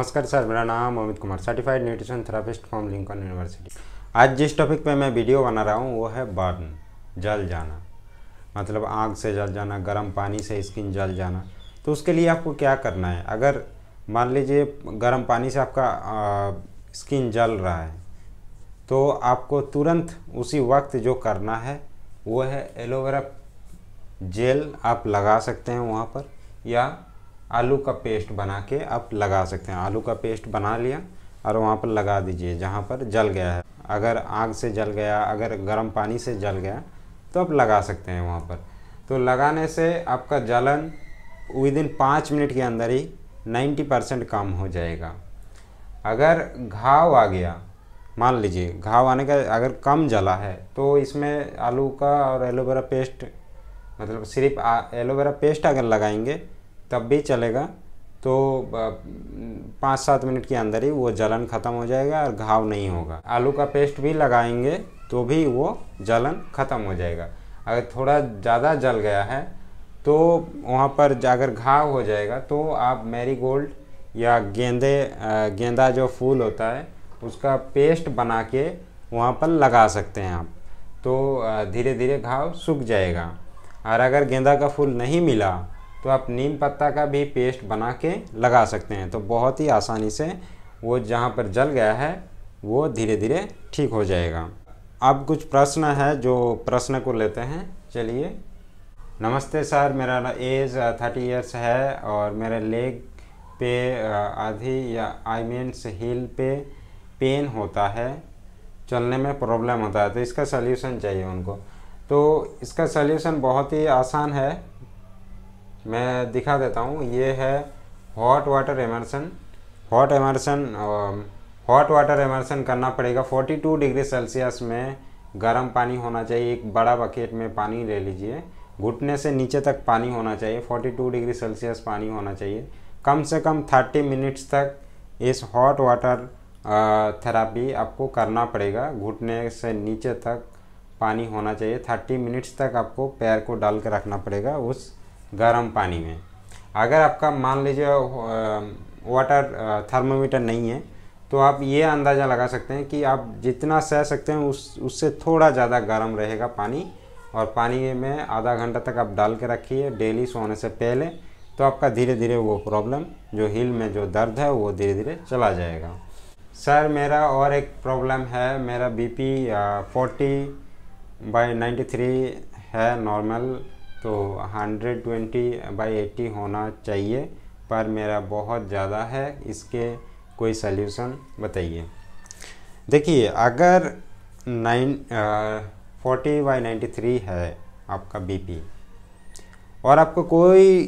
नमस्कार सर मेरा नाम Amit Kumar certified nutrition therapist from Lincoln university आज जिस टॉपिक पे मैं वीडियो बना रहा हूँ वो है बर्न जल जाना मतलब आँख से जल जाना गर्म पानी से स्किन जल जाना तो उसके लिए आपको क्या करना है अगर मान लीजिए गर्म पानी से आपका स्किन जल रहा है तो आपको तुरंत उसी वक्त जो करना है वो है एलोवेरा जेल आप लगा सकते हैं वहाँ पर या आलू का पेस्ट बना के आप लगा सकते हैं आलू का पेस्ट बना लिया और वहाँ पर लगा दीजिए जहाँ पर जल गया है अगर आग से जल गया अगर गर्म पानी से जल गया तो आप लगा सकते हैं वहाँ पर तो लगाने से आपका जलन विद इन पाँच मिनट के अंदर ही नाइन्टी परसेंट कम हो जाएगा अगर घाव आ गया मान लीजिए घाव आने का अगर कम जला है तो इसमें आलू का और एलोवेरा पेस्ट मतलब सिर्फ एलोवेरा पेस्ट अगर लगाएंगे तब भी चलेगा तो पाँच सात मिनट के अंदर ही वो जलन ख़त्म हो जाएगा और घाव नहीं होगा आलू का पेस्ट भी लगाएंगे तो भी वो जलन ख़त्म हो जाएगा अगर थोड़ा ज़्यादा जल गया है तो वहाँ पर अगर घाव हो जाएगा तो आप मेरी गोल्ड या गेंदे गेंदा जो फूल होता है उसका पेस्ट बना के वहाँ पर लगा सकते हैं आप तो धीरे धीरे घाव सूख जाएगा और अगर गेंदा का फूल नहीं मिला तो आप नीम पत्ता का भी पेस्ट बना के लगा सकते हैं तो बहुत ही आसानी से वो जहाँ पर जल गया है वो धीरे धीरे ठीक हो जाएगा अब कुछ प्रश्न है जो प्रश्न को लेते हैं चलिए नमस्ते सर मेरा एज थर्टी इयर्स है और मेरे लेग पे आधी या आई मीन्स हील पे पेन होता है चलने में प्रॉब्लम होता है तो इसका सल्यूशन चाहिए उनको तो इसका सल्यूशन बहुत ही आसान है मैं दिखा देता हूँ ये है hot water immersion hot immersion hot water immersion करना पड़ेगा 42 डिग्री सेल्सियस में गर्म पानी होना चाहिए एक बड़ा बकेट में पानी ले लीजिए घुटने से नीचे तक पानी होना चाहिए 42 डिग्री सेल्सियस पानी होना चाहिए कम से कम 30 मिनट्स तक इस हॉट वाटर थेरापी आपको करना पड़ेगा घुटने से नीचे तक पानी होना चाहिए 30 मिनट्स तक आपको पैर को डाल के रखना पड़ेगा उस गर्म पानी में अगर आपका मान लीजिए वाटर थर्मोमीटर नहीं है तो आप ये अंदाज़ा लगा सकते हैं कि आप जितना सह सकते हैं उस उससे थोड़ा ज़्यादा गर्म रहेगा पानी और पानी में आधा घंटा तक आप डाल के रखिए डेली सोने से पहले तो आपका धीरे धीरे वो प्रॉब्लम जो हिल में जो दर्द है वो धीरे धीरे चला जाएगा सर मेरा और एक प्रॉब्लम है मेरा BP forty by ninety three है नॉर्मल तो 120 बाई 80 होना चाहिए पर मेरा बहुत ज़्यादा है इसके कोई सल्यूशन बताइए देखिए अगर nine forty by ninety three है आपका बीपी और आपको कोई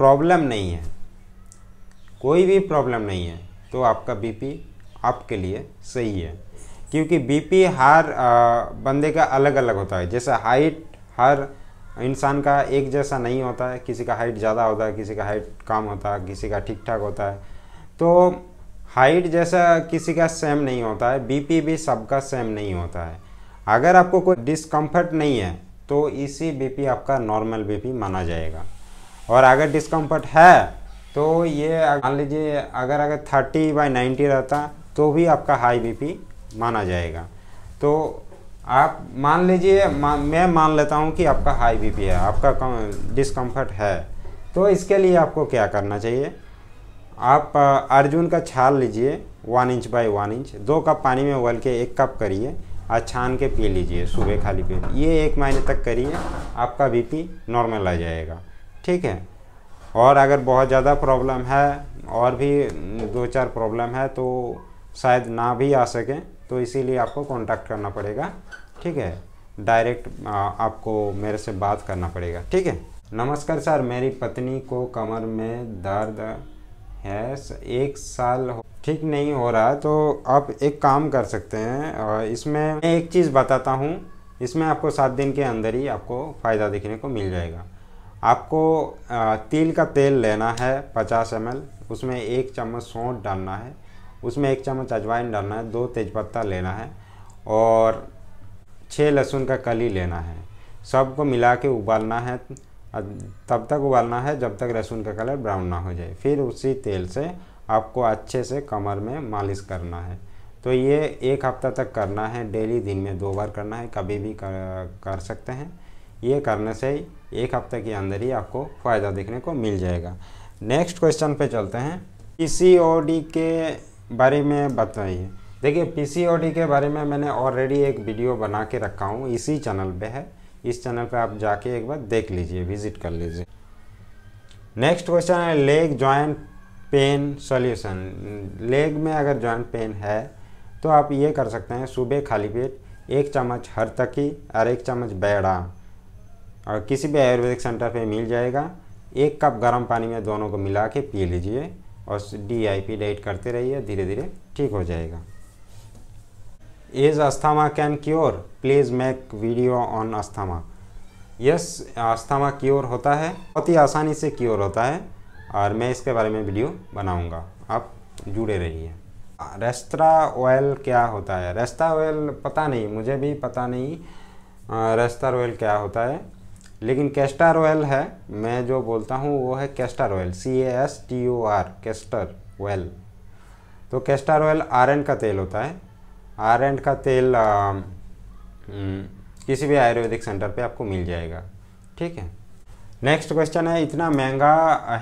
प्रॉब्लम नहीं है कोई भी प्रॉब्लम नहीं है तो आपका बीपी आपके लिए सही है क्योंकि बीपी हर बंदे का अलग अलग होता है जैसे हाइट हर इंसान का एक जैसा नहीं होता है किसी का हाइट ज़्यादा होता है किसी का हाइट कम होता है किसी का ठीक ठाक होता है तो हाइट जैसा किसी का सेम नहीं होता है बीपी भी सबका सेम नहीं होता है अगर आपको कोई डिस्कम्फर्ट नहीं है तो इसी बीपी आपका नॉर्मल बीपी माना जाएगा और अगर डिस्कम्फर्ट है तो ये मान लीजिए अगर अगर थर्टी बाई नाइन्टी रहता तो भी आपका हाई बीपी माना जाएगा तो आप मान लीजिए मा, मैं मान लेता हूँ कि आपका हाई बीपी है आपका डिस्कम्फर्ट है तो इसके लिए आपको क्या करना चाहिए आप अर्जुन का छाल लीजिए one inch by one inch दो कप पानी में उबल के एक कप करिए और छान के पी लीजिए सुबह खाली पेट ये एक महीने तक करिए आपका बीपी नॉर्मल आ जाएगा ठीक है और अगर बहुत ज़्यादा प्रॉब्लम है और भी दो चार प्रॉब्लम है तो शायद ना भी आ सकें तो इसीलिए आपको कॉन्टैक्ट करना पड़ेगा ठीक है डायरेक्ट आपको मेरे से बात करना पड़ेगा ठीक है नमस्कार सर मेरी पत्नी को कमर में दर्द है एक साल ठीक नहीं हो रहा तो आप एक काम कर सकते हैं इसमें मैं एक चीज़ बताता हूँ इसमें आपको सात दिन के अंदर ही आपको फ़ायदा देखने को मिल जाएगा आपको तिल का तेल लेना है पचास एम उसमें एक चम्मच सौंठ डालना है उसमें एक चम्मच अजवाइन डालना है दो तेज़पत्ता लेना है और छः लहसुन का कली लेना है सबको मिला के उबालना है तब तक उबालना है जब तक लहसुन का कलर ब्राउन ना हो जाए फिर उसी तेल से आपको अच्छे से कमर में मालिश करना है तो ये एक हफ्ता तक करना है डेली दिन में दो बार करना है कभी भी कर, कर सकते हैं ये करने से एक हफ्ते के अंदर ही आपको फ़ायदा देखने को मिल जाएगा नेक्स्ट क्वेश्चन पे चलते हैं किसी ओडी के बारे में बताइए देखिए पीसीओडी के बारे में मैंने ऑलरेडी एक वीडियो बना के रखा हूँ इसी चैनल पे है इस चैनल पे आप जाके एक बार देख लीजिए विजिट कर लीजिए नेक्स्ट क्वेश्चन है leg joint pain solution leg में अगर जॉइंट पेन है तो आप ये कर सकते हैं सुबह खाली पेट एक चम्मच तकी और एक चम्मच बैड़ा और किसी भी आयुर्वेदिक सेंटर पर मिल जाएगा एक कप गर्म पानी में दोनों को मिला के पी लीजिए और डी आई पी डाइट करते रहिए धीरे धीरे ठीक हो जाएगा is asthma can cure please make video on asthma yes asthma cure होता है बहुत ही आसानी से क्योर होता है और मैं इसके बारे में वीडियो बनाऊंगा आप जुड़े रहिए रेस्त्रा ऑयल क्या होता है रेस्ता ऑयल पता नहीं मुझे भी पता नहीं रेस्तर ऑयल क्या होता है लेकिन कैस्टर ऑयल है मैं जो बोलता हूँ वो है castor oil C A S T O R castor oil तो कैस्टर ऑयल आर का तेल होता है आर का तेल आ, हम्म, किसी भी आयुर्वेदिक सेंटर पे आपको मिल जाएगा ठीक है नेक्स्ट क्वेश्चन है इतना महंगा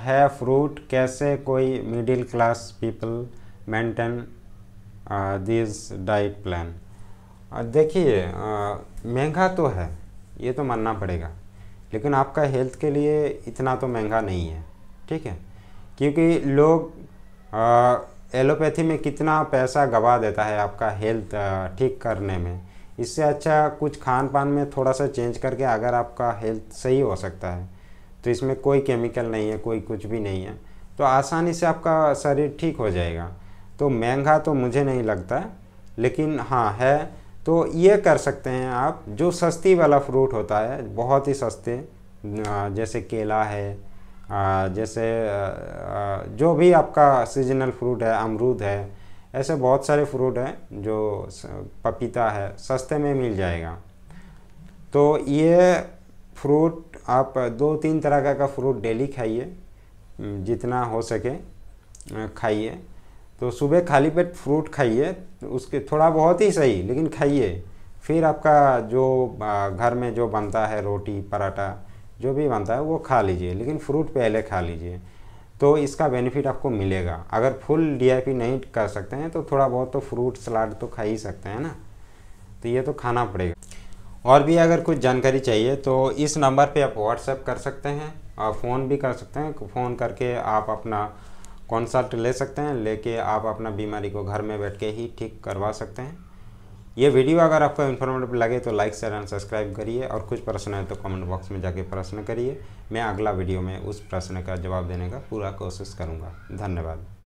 है फ्रूट कैसे कोई middle class people maintain this diet plan देखिए महंगा तो है ये तो मानना पड़ेगा लेकिन आपका हेल्थ के लिए इतना तो महंगा नहीं है ठीक है क्योंकि लोग एलोपैथी में कितना पैसा गवा देता है आपका हेल्थ ठीक करने में इससे अच्छा कुछ खान पान में थोड़ा सा चेंज करके अगर आपका हेल्थ सही हो सकता है तो इसमें कोई केमिकल नहीं है कोई कुछ भी नहीं है तो आसानी से आपका शरीर ठीक हो जाएगा तो महंगा तो मुझे नहीं लगता लेकिन हाँ है तो ये कर सकते हैं आप जो सस्ती वाला फ्रूट होता है बहुत ही सस्ते जैसे केला है जैसे जो भी आपका सीजनल फ्रूट है अमरूद है ऐसे बहुत सारे फ्रूट हैं जो पपीता है सस्ते में मिल जाएगा तो ये फ्रूट आप दो तीन तरह का, का फ्रूट डेली खाइए जितना हो सके खाइए तो सुबह खाली पेट फ्रूट खाइए उसके थोड़ा बहुत ही सही लेकिन खाइए फिर आपका जो घर में जो बनता है रोटी पराठा जो भी बनता है वो खा लीजिए लेकिन फ्रूट पहले खा लीजिए तो इसका बेनिफिट आपको मिलेगा अगर फुल डी नहीं कर सकते हैं तो थोड़ा बहुत तो फ्रूट सलाद तो खा ही सकते हैं ना तो ये तो खाना पड़ेगा और भी अगर कुछ जानकारी चाहिए तो इस नंबर पे आप व्हाट्सएप कर सकते हैं और फ़ोन भी कर सकते हैं फ़ोन करके आप अपना कॉन्सल्ट ले सकते हैं लेके आप अपना बीमारी को घर में बैठ के ही ठीक करवा सकते हैं ये वीडियो अगर आपको इन्फॉर्मेटिव लगे तो लाइक शेयर एंड सब्सक्राइब करिए और कुछ प्रश्न है तो कमेंट बॉक्स में जाके प्रश्न करिए मैं अगला वीडियो में उस प्रश्न का जवाब देने का पूरा कोशिश करूँगा धन्यवाद